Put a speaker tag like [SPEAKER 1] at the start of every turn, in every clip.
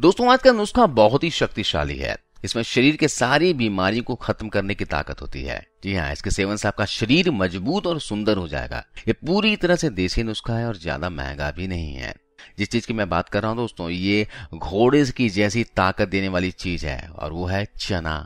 [SPEAKER 1] दोस्तों आज का नुस्खा बहुत ही शक्तिशाली है इसमें शरीर के सारी बीमारियों को खत्म करने की ताकत होती है जी हाँ इसके सेवन से आपका शरीर मजबूत और सुंदर हो जाएगा ये पूरी तरह से देसी नुस्खा है और ज्यादा महंगा भी नहीं है जिस चीज की मैं बात कर रहा हूँ दोस्तों ये घोड़े की जैसी ताकत देने वाली चीज है और वो है चना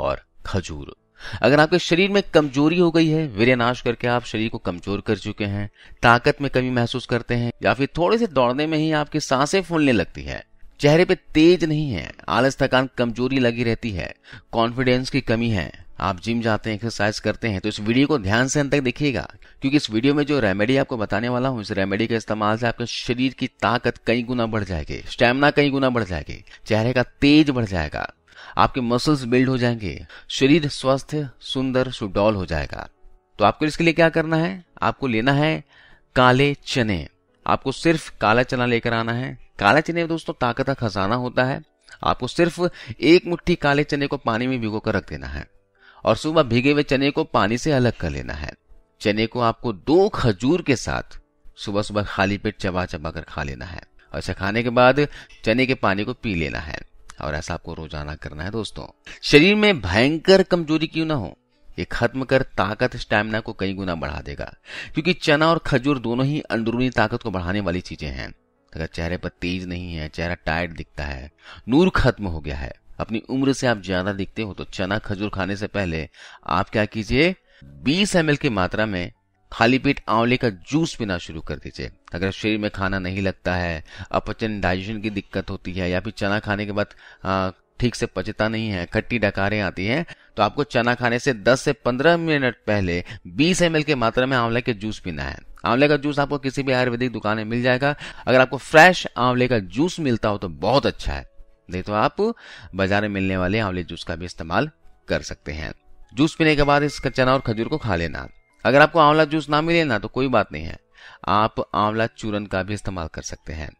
[SPEAKER 1] और खजूर अगर आपके शरीर में कमजोरी हो गई है नाश करके आप शरीर को कमजोर कर चुके हैं ताकत में कमी महसूस करते हैं या फिर थोड़े से दौड़ने में ही आपकी सांसें फूलने लगती है चेहरे पे तेज नहीं है आलस थकान कमजोरी लगी रहती है कॉन्फिडेंस की कमी है आप जिम जाते हैं एक्सरसाइज करते हैं तो इस वीडियो को ध्यान से अंत तक देखिएगा क्योंकि इस वीडियो में जो रेमेडी आपको बताने वाला हूँ इस रेमेडी के इस्तेमाल से आपके शरीर की ताकत कई गुना बढ़ जाएगी स्टेमिना कई गुना बढ़ जाएगी चेहरे का तेज बढ़ जाएगा आपके मसल्स बिल्ड हो जाएंगे शरीर स्वस्थ सुंदर सुडौल हो जाएगा तो आपको इसके लिए क्या करना है आपको लेना है काले चने आपको सिर्फ काला चना लेकर आना है काला चने दोस्तों ताकत का खजाना होता है आपको सिर्फ एक मुट्ठी काले चने को पानी में भिगो कर रख देना है और सुबह भिगे हुए चने को पानी से अलग कर लेना है चने को आपको दो खजूर के साथ सुबह सुबह खाली पेट चबा चबा कर खा लेना है और इसे खाने के बाद चने के पानी को पी लेना है और ऐसा आपको रोजाना करना है दोस्तों शरीर में भयंकर कमजोरी क्यों ना हो ये खत्म कर ताकत स्टैमिना को कई गुना बढ़ा देगा क्योंकि चना और खजूर दोनों ही अंदरूनी ताकत को बढ़ाने वाली चीजें हैं अगर चेहरे पर तेज नहीं है चेहरा टाइट दिखता है नूर खत्म हो गया है अपनी उम्र से आप ज्यादा दिखते हो तो चना खजूर खाने से पहले आप क्या कीजिए 20 एम की मात्रा में खाली पेट आंवले का जूस पीना शुरू कर दीजिए अगर शरीर में खाना नहीं लगता है अपचन डाइजेशन की दिक्कत होती है या फिर चना खाने के बाद ठीक से पचता नहीं है खट्टी डकारें आती हैं तो आपको चना खाने से 10 से 15 मिनट पहले 20 एम की मात्रा में आंवला के जूस पीना है आंवले का जूस आपको किसी भी आयुर्वेदिक दुकान में मिल जाएगा अगर आपको फ्रेश आंवले का जूस मिलता हो तो बहुत अच्छा है नहीं तो आप बाजार में मिलने वाले आंवले जूस का भी इस्तेमाल कर सकते हैं जूस पीने के बाद इसका चना और खजूर को खा लेना अगर आपको आंवला जूस ना मिले ना तो कोई बात नहीं है आप आंवला चूरन का भी इस्तेमाल कर सकते हैं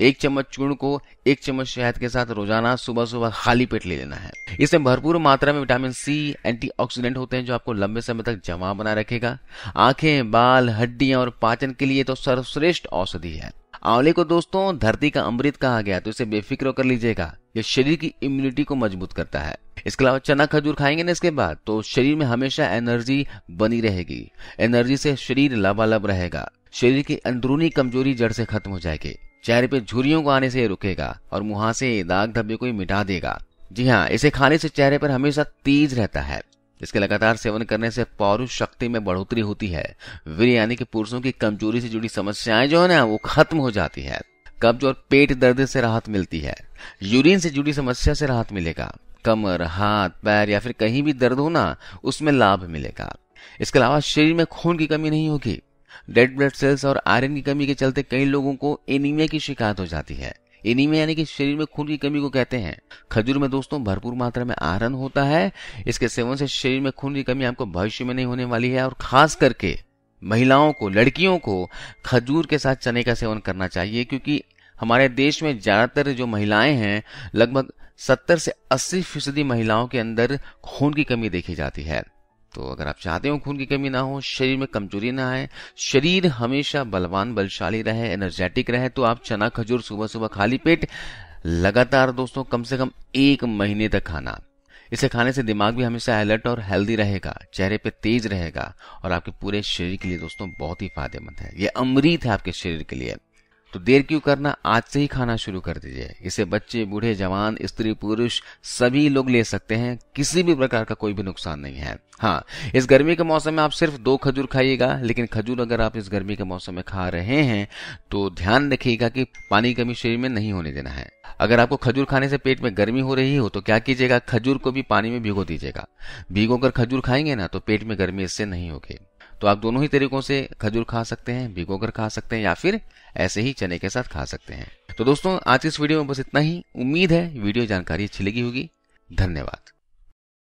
[SPEAKER 1] एक चम्मच चूर्ण को एक चम्मच शहद के साथ रोजाना सुबह सुबह खाली पेट ले लेना है इसमें भरपूर मात्रा में विटामिन सी एंटीऑक्सीडेंट होते हैं जो आपको लंबे समय तक जमा बना रखेगा आंखें बाल हड्डियां और पाचन के लिए तो सर्वश्रेष्ठ औषधि है आंवले को दोस्तों धरती का अमृत कहा गया तो इसे बेफिक्र कर लीजिएगा ये शरीर की इम्यूनिटी को मजबूत करता है इसके अलावा चना खजूर खाएंगे ना इसके बाद तो शरीर में हमेशा एनर्जी बनी रहेगी एनर्जी से शरीर लबालब रहेगा शरीर की अंदरूनी कमजोरी जड़ से खत्म हो जाएगी चेहरे पे झुरियों को आने से रुकेगा और मुहासे दाग धब्बे को मिटा देगा जी हाँ इसे खाने से चेहरे पर हमेशा तेज रहता है इसके लगातार सेवन करने से पौरुष शक्ति में बढ़ोतरी होती है वीर यानी कि पुरुषों की कमजोरी से जुड़ी समस्याएं जो है ना वो खत्म हो जाती है कब्ज और पेट दर्द से राहत मिलती है यूरिन से जुड़ी समस्या से राहत मिलेगा कमर हाथ पैर या फिर कहीं भी दर्द हो ना उसमें लाभ मिलेगा इसके अलावा शरीर में खून की कमी नहीं होगी रेड ब्लड सेल्स और आयरन की कमी के चलते कई लोगों को एनीमिया की शिकायत हो जाती है एनीमिया यानी कि शरीर में खून की कमी को कहते हैं खजूर में दोस्तों भरपूर मात्रा में आयरन होता है इसके सेवन से शरीर में खून की कमी आपको भविष्य में नहीं होने वाली है और खास करके महिलाओं को लड़कियों को खजूर के साथ चने का सेवन करना चाहिए क्योंकि हमारे देश में ज्यादातर जो महिलाएं हैं लगभग 70 से 80 फीसदी महिलाओं के अंदर खून की कमी देखी जाती है तो अगर आप चाहते हो खून की कमी ना हो शरीर में कमजोरी ना आए शरीर हमेशा बलवान बलशाली रहे एनर्जेटिक रहे तो आप चना खजूर सुबह सुबह खाली पेट लगातार दोस्तों कम से कम एक महीने तक खाना इसे खाने से दिमाग भी हमेशा अलर्ट और हेल्दी रहेगा चेहरे पे तेज रहेगा और आपके पूरे शरीर के लिए दोस्तों बहुत ही फायदेमंद है ये अमृत है आपके शरीर के लिए तो देर क्यों करना आज से ही खाना शुरू कर दीजिए इसे बच्चे बूढ़े जवान स्त्री पुरुष सभी लोग ले सकते हैं किसी भी प्रकार का कोई भी नुकसान नहीं है हाँ इस गर्मी के मौसम में आप सिर्फ दो खजूर खाइएगा लेकिन खजूर अगर आप इस गर्मी के मौसम में खा रहे हैं तो ध्यान रखिएगा कि पानी कमी शरीर में नहीं होने देना है अगर आपको खजूर खाने से पेट में गर्मी हो रही हो तो क्या कीजिएगा खजूर को भी पानी में भिगो दीजिएगा भिगो कर खजूर खाएंगे ना तो पेट में गर्मी इससे नहीं होगी तो आप दोनों ही तरीकों से खजूर खा सकते हैं भिगोकर खा सकते हैं या फिर ऐसे ही चने के साथ खा सकते हैं तो दोस्तों आज इस वीडियो में बस इतना ही उम्मीद है वीडियो जानकारी अच्छी लगी होगी धन्यवाद